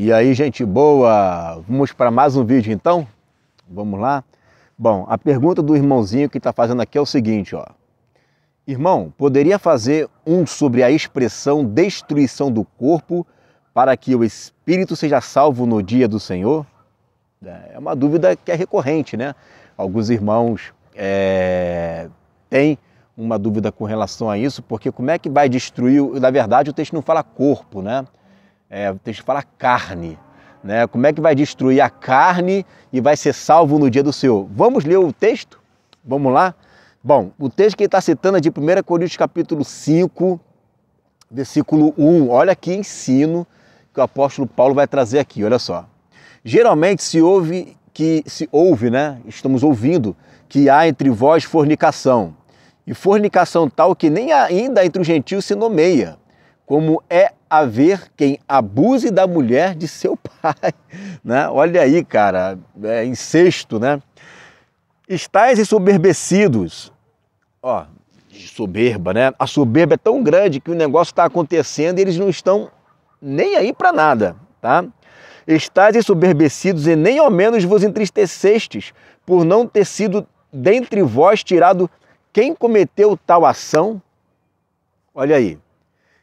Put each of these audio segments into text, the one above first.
E aí, gente boa, vamos para mais um vídeo então? Vamos lá? Bom, a pergunta do irmãozinho que está fazendo aqui é o seguinte, ó. Irmão, poderia fazer um sobre a expressão destruição do corpo para que o espírito seja salvo no dia do Senhor? É, é uma dúvida que é recorrente, né? Alguns irmãos é, têm uma dúvida com relação a isso, porque como é que vai destruir? Na verdade, o texto não fala corpo, né? É, tem que falar carne. Né? Como é que vai destruir a carne e vai ser salvo no dia do Senhor? Vamos ler o texto? Vamos lá? Bom, o texto que ele está citando é de 1 Coríntios capítulo 5, versículo 1. Olha que ensino que o apóstolo Paulo vai trazer aqui, olha só. Geralmente se ouve que se ouve, né? Estamos ouvindo que há entre vós fornicação, e fornicação tal que nem ainda entre os gentios se nomeia, como é haver quem abuse da mulher de seu pai. Né? Olha aí, cara, é incesto, né? Estais ensoberbecidos. Ó, soberba, né? A soberba é tão grande que o negócio está acontecendo e eles não estão nem aí para nada, tá? Estais ensoberbecidos e nem ao menos vos entristecestes por não ter sido dentre vós tirado quem cometeu tal ação. Olha aí,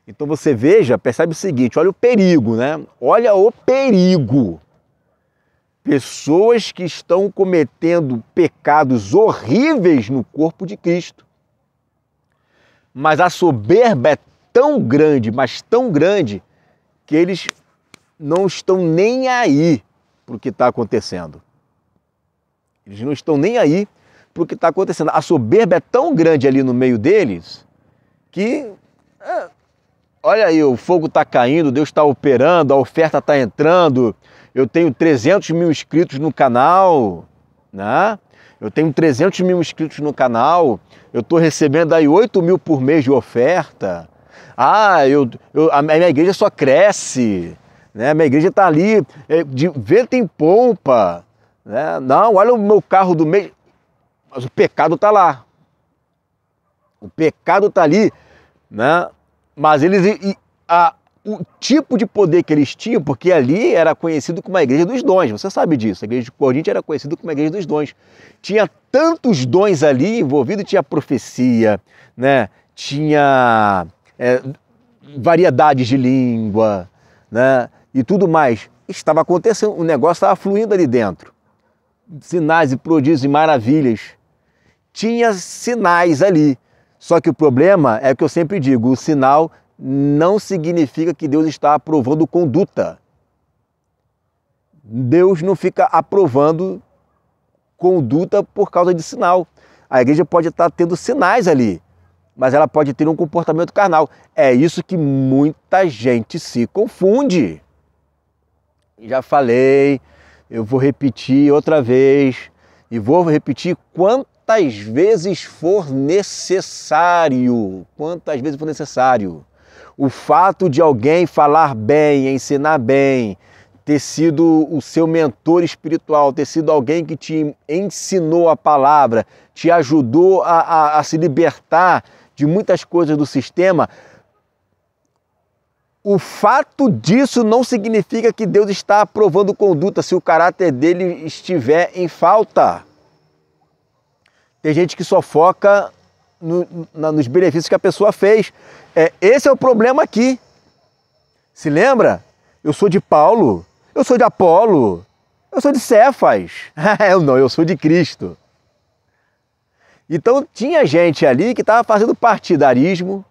então você veja, percebe o seguinte: olha o perigo, né? Olha o perigo. Pessoas que estão cometendo pecados horríveis no corpo de Cristo. Mas a soberba é tão grande, mas tão grande, que eles não estão nem aí para o que está acontecendo. Eles não estão nem aí para o que está acontecendo. A soberba é tão grande ali no meio deles que é, olha aí, o fogo está caindo, Deus está operando, a oferta está entrando, eu tenho 300 mil inscritos no canal, né? Eu tenho 300 mil inscritos no canal, eu estou recebendo aí 8 mil por mês de oferta. Ah, eu, eu a minha igreja só cresce, né? A minha igreja está ali é, de vento em pompa, né? Não, olha o meu carro do mês, mas o pecado está lá. O pecado está ali, né? Mas eles. a, o tipo de poder que eles tinham, porque ali era conhecido como a Igreja dos Dons, você sabe disso. A Igreja de Corinth era conhecida como a Igreja dos Dons. Tinha tantos dons ali envolvidos, tinha profecia, né? tinha é, variedades de língua né? e tudo mais. Estava acontecendo, o negócio estava fluindo ali dentro. Sinais e prodígios e maravilhas. Tinha sinais ali. Só que o problema é que eu sempre digo, o sinal não significa que Deus está aprovando conduta. Deus não fica aprovando conduta por causa de sinal. A igreja pode estar tendo sinais ali, mas ela pode ter um comportamento carnal. É isso que muita gente se confunde. Já falei, eu vou repetir outra vez e vou repetir quantas quantas vezes for necessário. Quantas vezes for necessário. O fato de alguém falar bem, ensinar bem, ter sido o seu mentor espiritual, ter sido alguém que te ensinou a palavra, te ajudou a, a, a se libertar de muitas coisas do sistema, o fato disso não significa que Deus está aprovando conduta se o caráter dele estiver em falta. Tem gente que só foca no, na, nos benefícios que a pessoa fez. É, esse é o problema aqui. Se lembra? Eu sou de Paulo, eu sou de Apolo, eu sou de Cefas. eu não, eu sou de Cristo. Então tinha gente ali que estava fazendo partidarismo,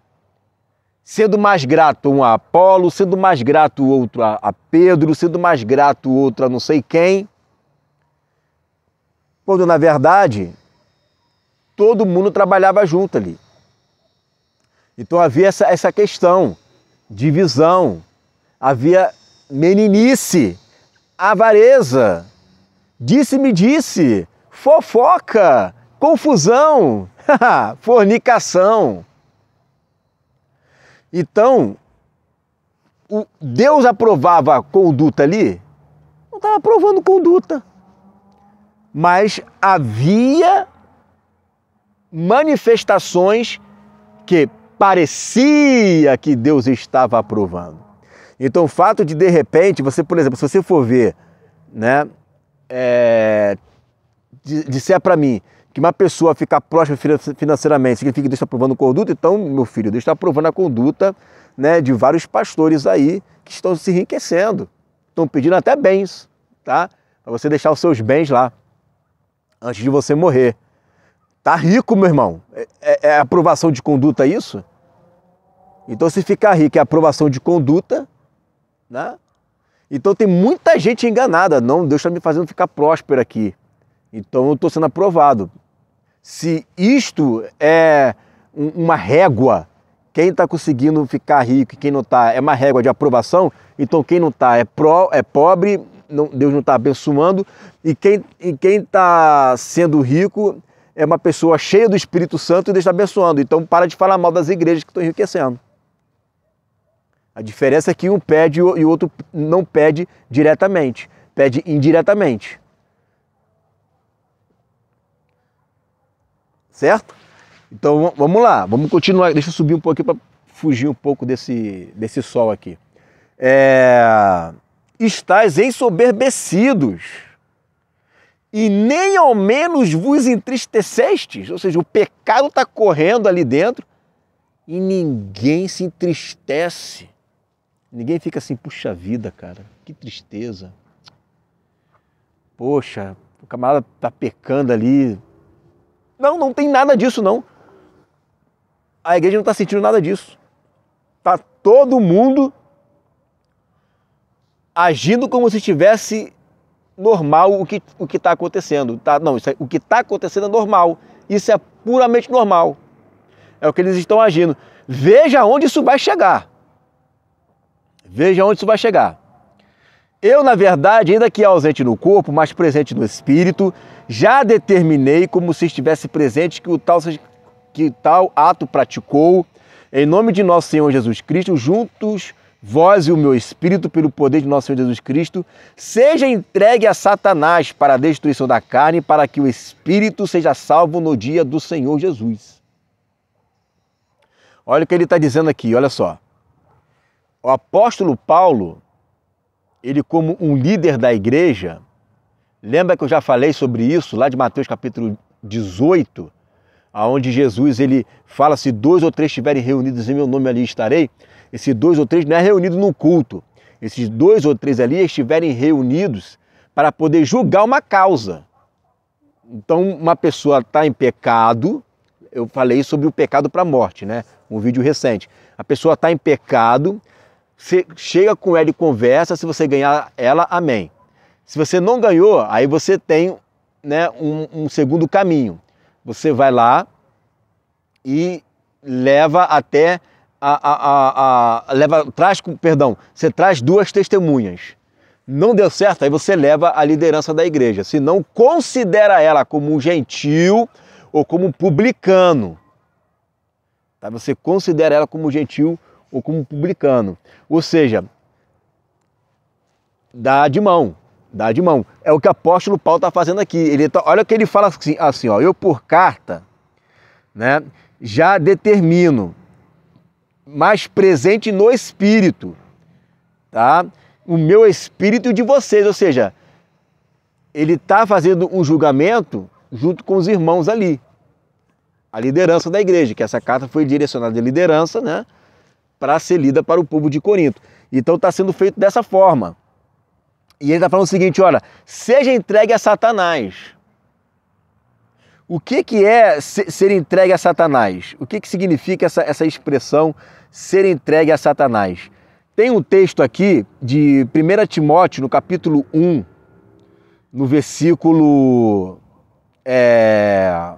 sendo mais grato um a Apolo, sendo mais grato outro a, a, Pedro, sendo mais grato outro a não sei quem. Quando na verdade todo mundo trabalhava junto ali. Então havia essa, essa questão, divisão, havia meninice, avareza, disse-me disse, fofoca, confusão, fornicação. Então, o Deus aprovava a conduta ali? Não estava aprovando conduta. Mas havia manifestações que parecia que Deus estava aprovando. Então, o fato de de repente você, por exemplo, se você for ver, né, é, disser para mim que uma pessoa ficar próxima financeiramente significa que Deus está aprovando conduta, então, meu filho, Deus está aprovando a conduta né, de vários pastores aí que estão se enriquecendo, estão pedindo até bens, tá? Para você deixar os seus bens lá antes de você morrer. Tá rico, meu irmão. É, é, é aprovação de conduta é isso? Então, se ficar rico é aprovação de conduta, né? Então, tem muita gente enganada. Não, Deus está me fazendo ficar próspero aqui. Então, eu estou sendo aprovado. Se isto é uma régua, quem está conseguindo ficar rico e quem não está é uma régua de aprovação, então quem não está é, é pobre, não, Deus não está abençoando, e quem está sendo rico é uma pessoa cheia do Espírito Santo e Deus está abençoando. Então para de falar mal das igrejas que estão enriquecendo. A diferença é que um pede e o outro não pede diretamente, pede indiretamente. Certo? Então vamos lá, vamos continuar. Deixa eu subir um pouquinho para fugir um pouco desse, desse sol aqui. É... Estás ensoberbecidos e nem ao menos vos entristecestes. Ou seja, o pecado está correndo ali dentro e ninguém se entristece. Ninguém fica assim, puxa vida, cara, que tristeza. Poxa, o camarada tá pecando ali. Não, não tem nada disso, não. A igreja não está sentindo nada disso. Tá todo mundo agindo como se estivesse normal o que o que está acontecendo. Tá? Não, é, o que está acontecendo é normal. Isso é puramente normal. É o que eles estão agindo. Veja onde isso vai chegar. Veja onde isso vai chegar. Eu, na verdade, ainda que ausente no corpo, mas presente no espírito, já determinei como se estivesse presente que o tal, que tal ato praticou, em nome de nosso Senhor Jesus Cristo, juntos vós e o meu espírito, pelo poder de nosso Senhor Jesus Cristo, seja entregue a Satanás para a destruição da carne, para que o espírito seja salvo no dia do Senhor Jesus. Olha o que ele está dizendo aqui, olha só. O apóstolo Paulo, ele como um líder da igreja, lembra que eu já falei sobre isso lá de Mateus capítulo 18, aonde Jesus ele fala se dois ou três estiverem reunidos em meu nome ali estarei. Esses dois ou três não é reunido no culto. Esses dois ou três ali estiverem reunidos para poder julgar uma causa. Então, uma pessoa está em pecado, eu falei sobre o pecado para a morte, né? Um vídeo recente. A pessoa está em pecado, você chega com ela e conversa, se você ganhar ela, amém. Se você não ganhou, aí você tem né, um, um segundo caminho. Você vai lá e leva até a, a, a, leva, traz, perdão, você traz duas testemunhas. Não deu certo, aí você leva a liderança da igreja. Se não considera ela como um gentil ou como um publicano, tá? Você considera ela como gentil ou como publicano. Ou seja, dá de mão, dá de mão. É o que o apóstolo Paulo está fazendo aqui. Ele tá, olha o que ele fala assim, assim ó, eu por carta, né, já determino mas presente no espírito, tá? O meu espírito e de vocês, ou seja, ele está fazendo um julgamento junto com os irmãos ali, a liderança da igreja, que essa carta foi direcionada de liderança, né? Para ser lida para o povo de Corinto. Então está sendo feito dessa forma. E ele está falando o seguinte: olha, seja entregue a Satanás o que, que é ser entregue a Satanás? O que, que significa essa, essa expressão ser entregue a Satanás? Tem um texto aqui de 1 Timóteo, no capítulo 1, no versículo é,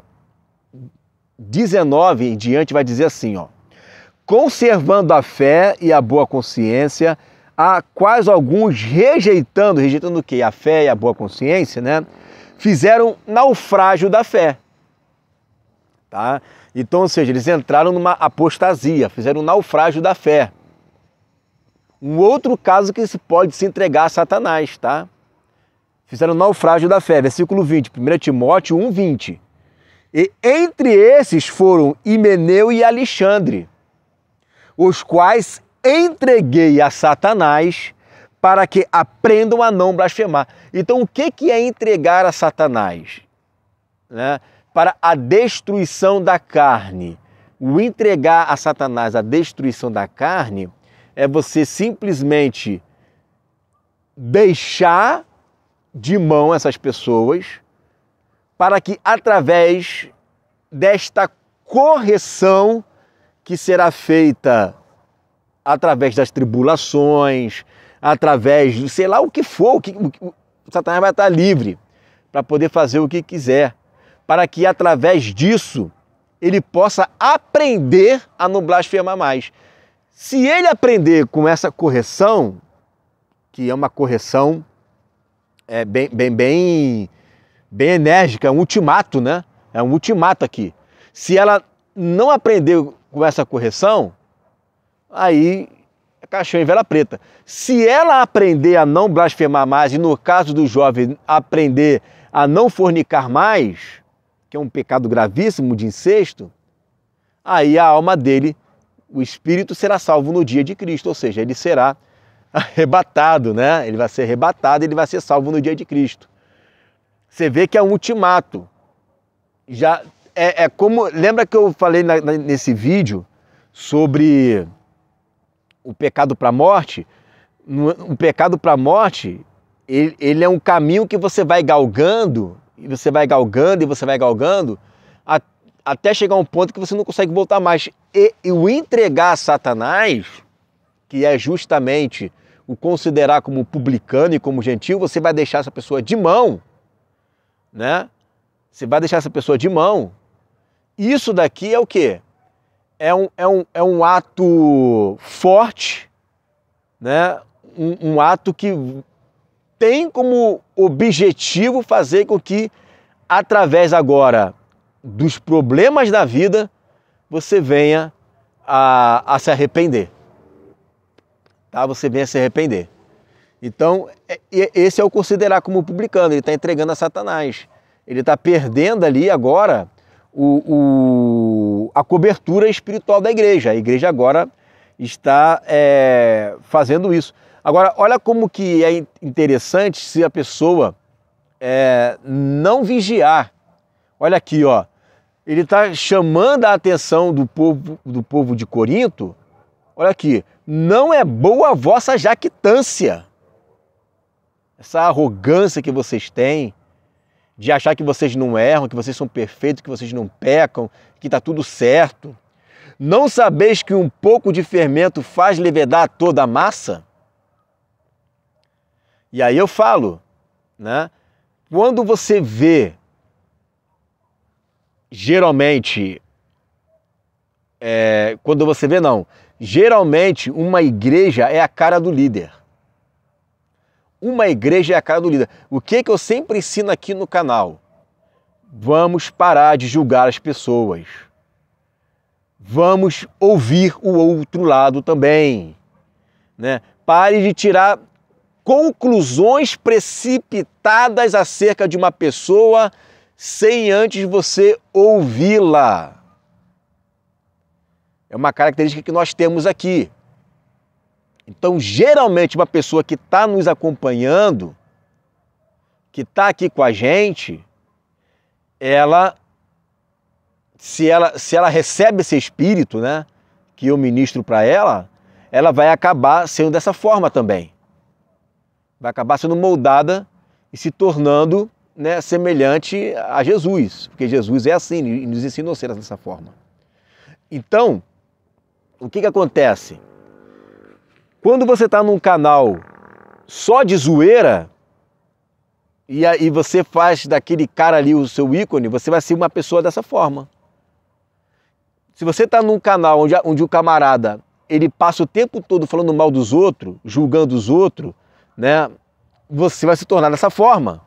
19 em diante, vai dizer assim: ó, conservando a fé e a boa consciência, há quase alguns rejeitando, rejeitando o quê? A fé e a boa consciência, né? fizeram naufrágio da fé. Tá? Então, ou seja, eles entraram numa apostasia, fizeram um naufrágio da fé. Um outro caso que se pode se entregar a Satanás, tá? Fizeram um naufrágio da fé, versículo 20, 1 Timóteo 1, 20. E entre esses foram Imeneu e Alexandre, os quais entreguei a Satanás para que aprendam a não blasfemar. Então, o que, que é entregar a Satanás? Né? Para a destruição da carne. O entregar a Satanás a destruição da carne é você simplesmente deixar de mão essas pessoas para que, através desta correção que será feita através das tribulações, através de sei lá o que for, o que, o, Satanás vai estar livre para poder fazer o que quiser, para que através disso ele possa aprender a não blasfemar mais. Se ele aprender com essa correção, que é uma correção é, bem, bem, bem, bem enérgica, é um ultimato, né? É um ultimato aqui. Se ela não aprender com essa correção, aí caixão em vela preta. Se ela aprender a não blasfemar mais, e no caso do jovem, aprender a não fornicar mais, que é um pecado gravíssimo de incesto, aí a alma dele, o espírito, será salvo no dia de Cristo, ou seja, ele será arrebatado, né? Ele vai ser arrebatado, ele vai ser salvo no dia de Cristo. Você vê que é um ultimato. Já é, é como lembra que eu falei na, nesse vídeo sobre o pecado para a morte, o pecado para a morte, ele, ele é um caminho que você vai galgando, e você vai galgando, e você vai galgando, até chegar um ponto que você não consegue voltar mais. E, e, o entregar a Satanás, que é justamente o considerar como publicano e como gentil, você vai deixar essa pessoa de mão, né? Você vai deixar essa pessoa de mão. Isso daqui é o quê? é um, é um, é um ato forte, né? Um, um ato que tem como objetivo fazer com que, através agora dos problemas da vida, você venha a, a se arrepender. Tá? Você venha a se arrepender. Então, é, esse é o considerar como publicano, ele está entregando a Satanás. Ele está perdendo ali agora o, o a cobertura espiritual da igreja. A igreja agora está é, fazendo isso. Agora, olha como que é interessante se a pessoa é, não vigiar. Olha aqui, ó. Ele está chamando a atenção do povo, do povo de Corinto. Olha aqui, não é boa a vossa jactância. Essa arrogância que vocês têm, de achar que vocês não erram, que vocês são perfeitos, que vocês não pecam, que está tudo certo. Não sabeis que um pouco de fermento faz levedar toda a massa? E aí eu falo, né? Quando você vê, geralmente, é, quando você vê, não, geralmente uma igreja é a cara do líder. Uma igreja é a cara do líder. O que, é que eu sempre ensino aqui no canal? Vamos parar de julgar as pessoas. Vamos ouvir o outro lado também. Né? Pare de tirar conclusões precipitadas acerca de uma pessoa sem antes você ouvi-la. É uma característica que nós temos aqui. Então, geralmente, uma pessoa que está nos acompanhando, que está aqui com a gente, ela se, ela, se ela recebe esse espírito, né, que eu ministro para ela, ela vai acabar sendo dessa forma também. Vai acabar sendo moldada e se tornando né, semelhante a Jesus, porque Jesus é assim e nos ensinou a ser dessa forma. Então, o que, que acontece? Quando você está num canal só de zoeira e aí você faz daquele cara ali o seu ícone, você vai ser uma pessoa dessa forma. Se você está num canal onde, onde o camarada ele passa o tempo todo falando mal dos outros, julgando os outros, né? Você vai se tornar dessa forma.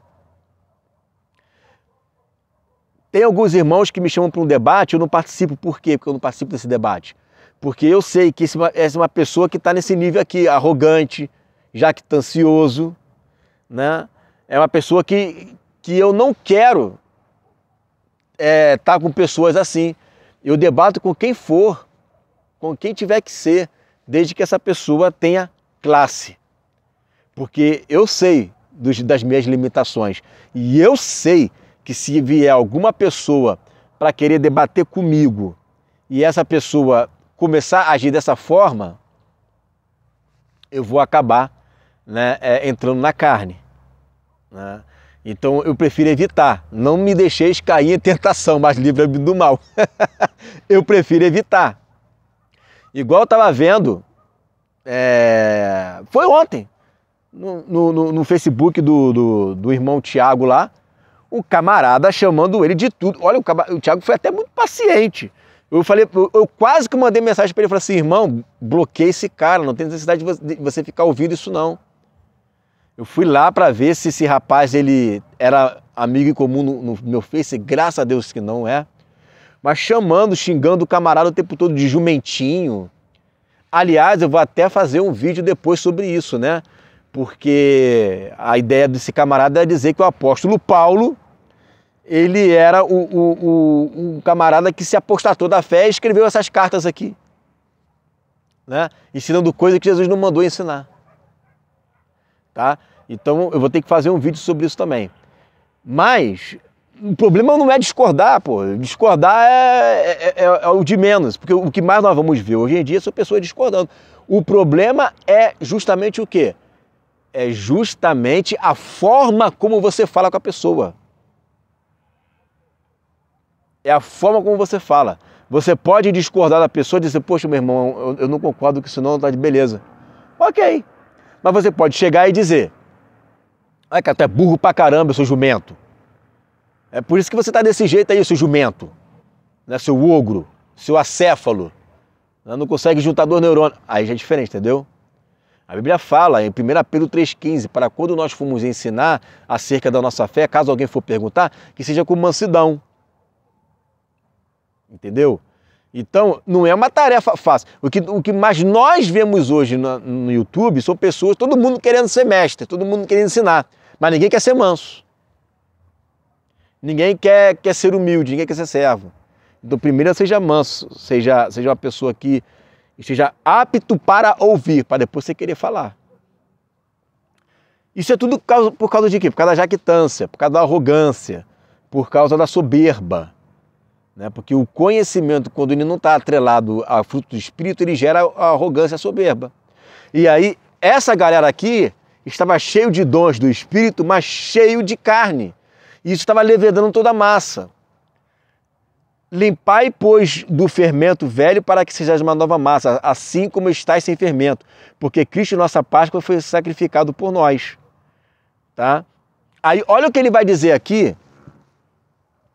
Tem alguns irmãos que me chamam para um debate, eu não participo. Por quê? Porque eu não participo desse debate. Porque eu sei que essa é uma pessoa que está nesse nível aqui, arrogante, jactancioso, né? É uma pessoa que, que eu não quero estar é, tá com pessoas assim. Eu debato com quem for, com quem tiver que ser, desde que essa pessoa tenha classe. Porque eu sei dos, das minhas limitações. E eu sei que se vier alguma pessoa para querer debater comigo e essa pessoa começar a agir dessa forma, eu vou acabar né, é, entrando na carne. Né? Então eu prefiro evitar. Não me deixeis cair em tentação, mas livre-me do mal. eu prefiro evitar. Igual eu estava vendo, é... foi ontem, no, no, no Facebook do, do, do, irmão Tiago lá, o camarada chamando ele de tudo. Olha, o, o Tiago foi até muito paciente. Eu falei, eu quase que mandei mensagem para ele, falei assim, irmão, bloqueei esse cara, não tem necessidade de você ficar ouvindo isso não. Eu fui lá para ver se esse rapaz ele era amigo em comum no, no, meu Face, graças a Deus que não é. Mas chamando, xingando o camarada o tempo todo de jumentinho. Aliás, eu vou até fazer um vídeo depois sobre isso, né? Porque a ideia desse camarada é dizer que o apóstolo Paulo ele era o, o, o, o camarada que se apostatou da fé e escreveu essas cartas aqui. Né? Ensinando coisas que Jesus não mandou ensinar. Tá? Então eu vou ter que fazer um vídeo sobre isso também. Mas o problema não é discordar, pô. Discordar é, é, é, é, é o de menos, porque o que mais nós vamos ver hoje em dia são pessoas discordando. O problema é justamente o quê? É justamente a forma como você fala com a pessoa é a forma como você fala. Você pode discordar da pessoa e dizer, poxa, meu irmão, eu, eu não concordo com isso não, está de beleza. Ok. Mas você pode chegar e dizer, olha que até burro pra caramba, eu sou jumento. É por isso que você está desse jeito aí, seu jumento. Né? Seu ogro, seu acéfalo. Né? Não consegue juntar dois neurônios. Aí já é diferente, entendeu? A Bíblia fala em 1 Pedro 3,15, para quando nós formos ensinar acerca da nossa fé, caso alguém for perguntar, que seja com mansidão entendeu? Então, não é uma tarefa fácil. O que, o que mais nós vemos hoje no, no YouTube são pessoas, todo mundo querendo ser mestre, todo mundo querendo ensinar, mas ninguém quer ser manso. Ninguém quer, quer ser humilde, ninguém quer ser servo. Então, primeiro, seja manso, seja, seja uma pessoa que esteja apto para ouvir, para depois você querer falar. Isso é tudo por causa de quê? Por causa da jactância, por causa da arrogância, por causa da soberba. Né? Porque o conhecimento, quando ele não está atrelado a fruto do espírito, ele gera arrogância soberba. E aí, essa galera aqui estava cheio de dons do espírito, mas cheio de carne. E isso estava levedando toda a massa. Limpai, pois, do fermento velho para que sejais uma nova massa, assim como estáis sem fermento, porque Cristo, nossa Páscoa, foi sacrificado por nós. Tá? Aí, olha o que ele vai dizer aqui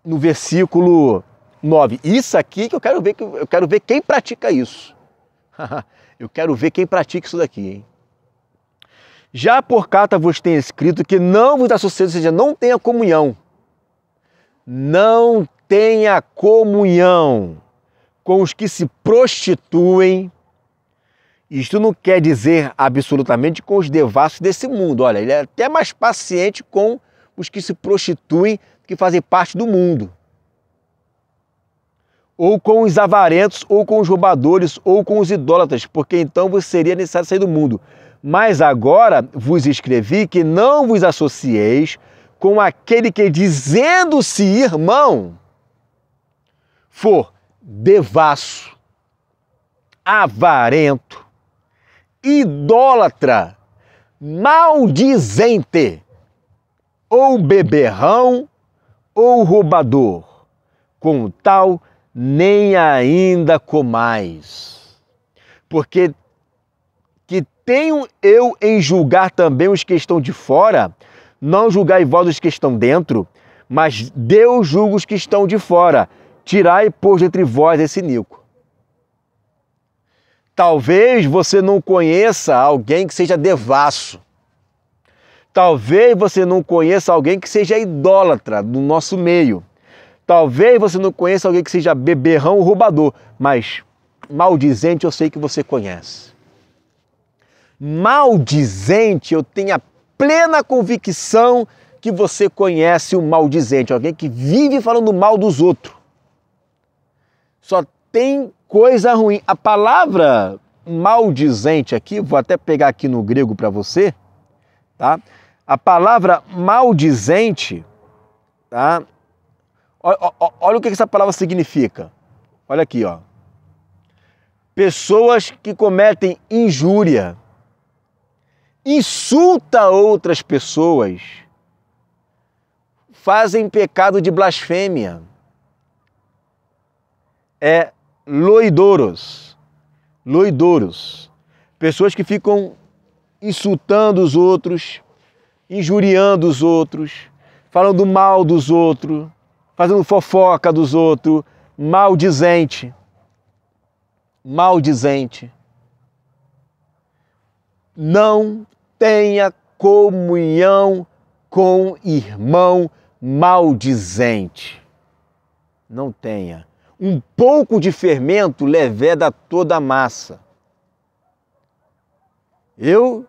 no versículo 9. Isso aqui que eu quero ver, eu quero ver quem pratica isso. eu quero ver quem pratica isso daqui, hein? Já por carta vos tenho escrito que não vos associeis, ou seja, não tenha comunhão. Não tenha comunhão com os que se prostituem. Isto não quer dizer absolutamente com os devassos desse mundo. Olha, ele é até mais paciente com os que se prostituem, que fazem parte do mundo ou com os avarentos, ou com os roubadores, ou com os idólatras, porque então você seria necessário sair do mundo. Mas agora vos escrevi que não vos associeis com aquele que, dizendo-se irmão, for devasso, avarento, idólatra, maldizente, ou beberrão, ou roubador, com tal nem ainda comais. Porque que tenho eu em julgar também os que estão de fora, não julgai vós os que estão dentro, mas Deus julga os que estão de fora. Tirai, pois, entre vós esse nico. Talvez você não conheça alguém que seja devasso. Talvez você não conheça alguém que seja idólatra do nosso meio. Talvez você não conheça alguém que seja beberrão ou roubador, mas maldizente eu sei que você conhece. Maldizente, eu tenho a plena convicção que você conhece o maldizente, alguém que vive falando mal dos outros. Só tem coisa ruim. A palavra maldizente aqui, vou até pegar aqui no grego para você, tá? A palavra maldizente, tá? Olha, olha o que essa palavra significa. Olha aqui, ó. Pessoas que cometem injúria, insulta outras pessoas, fazem pecado de blasfêmia. É loidoros. Loidoros. Pessoas que ficam insultando os outros, injuriando os outros, falando mal dos outros, fazendo fofoca dos outros, maldizente. Maldizente. Não tenha comunhão com irmão maldizente. Não tenha. Um pouco de fermento leveda toda a massa. Eu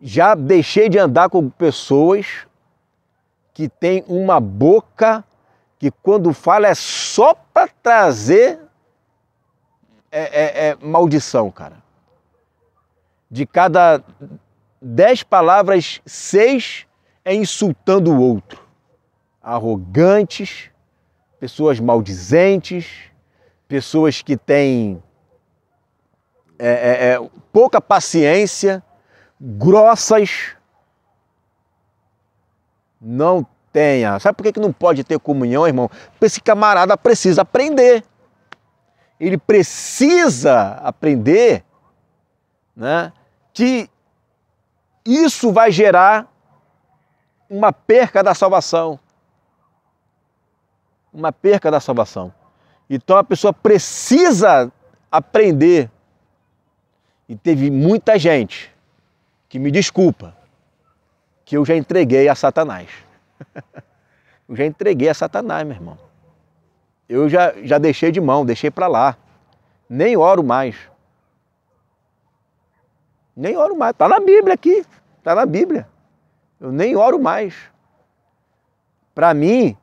já deixei de andar com pessoas que tem uma boca que quando fala é só para trazer é, é, é maldição, cara. De cada dez palavras, seis é insultando o outro. Arrogantes, pessoas maldizentes, pessoas que têm é, é, é, pouca paciência, grossas, não tenha. Sabe por que, que não pode ter comunhão, irmão? Porque esse camarada precisa aprender. Ele precisa aprender né, que isso vai gerar uma perca da salvação. Uma perca da salvação. Então a pessoa precisa aprender. E teve muita gente que me desculpa, que eu já entreguei a Satanás. eu já entreguei a Satanás, meu irmão. Eu já, já deixei de mão, deixei para lá. Nem oro mais. Nem oro mais. Está na Bíblia aqui. Está na Bíblia. Eu nem oro mais. Para mim,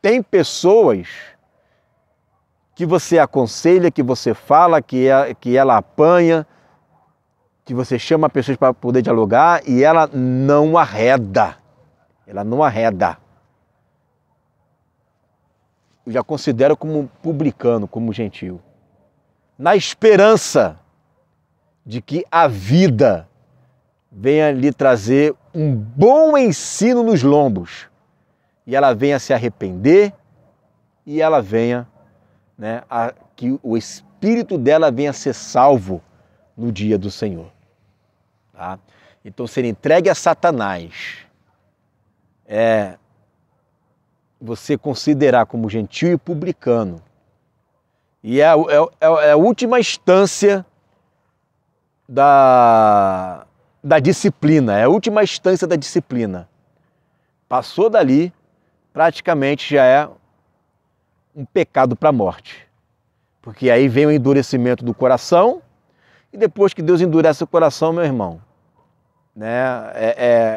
tem pessoas que você aconselha, que você fala, que, é, que ela apanha, que você chama pessoas para poder dialogar e ela não arreda. Ela não arreda. Eu já considero como publicano, como gentil. Na esperança de que a vida venha lhe trazer um bom ensino nos lombos e ela venha se arrepender e ela venha, né, a, que o espírito dela venha ser salvo no dia do Senhor. Tá? Então, ser entregue a Satanás é você considerar como gentil e publicano. E é, é, é, é a última instância da, da disciplina, é a última instância da disciplina. Passou dali, praticamente já é um pecado para a morte. Porque aí vem o endurecimento do coração, e depois que Deus endurece o coração, meu irmão, né? É,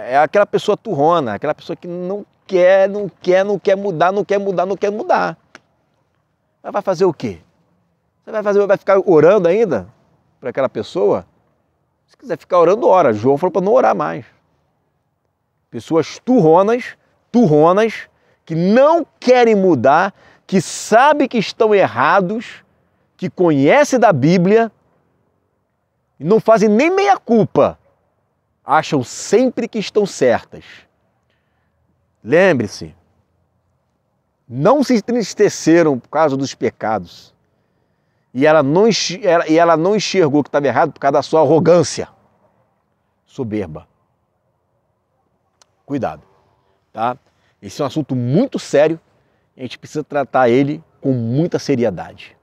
é, é aquela pessoa turrona, aquela pessoa que não quer, não quer, não quer mudar, não quer mudar, não quer mudar. Mas vai fazer o quê? Você vai, fazer, vai ficar orando ainda para aquela pessoa? Se quiser ficar orando, ora. João falou para não orar mais. Pessoas turronas, turronas, que não querem mudar, que sabem que estão errados, que conhecem da Bíblia, e não fazem nem meia culpa, acham sempre que estão certas. Lembre-se, não se entristeceram por causa dos pecados. E ela não, enxergou, e ela não enxergou que estava errado por causa da sua arrogância soberba. Cuidado, tá? Esse é um assunto muito sério, a gente precisa tratar ele com muita seriedade.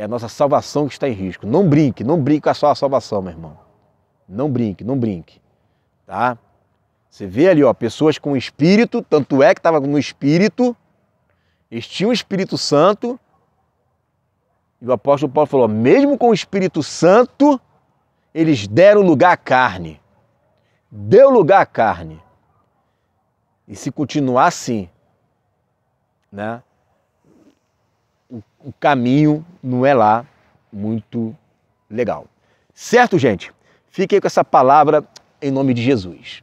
É a nossa salvação que está em risco. Não brinque, não brinque com a sua salvação, meu irmão. Não brinque, não brinque. Tá? Você vê ali, ó, pessoas com espírito, tanto é que estava no espírito, eles tinham o Espírito Santo, e o apóstolo Paulo falou: mesmo com o Espírito Santo, eles deram lugar à carne. Deu lugar à carne. E se continuar assim, né? o caminho não é lá muito legal. Certo, gente? Fiquei com essa palavra em nome de Jesus.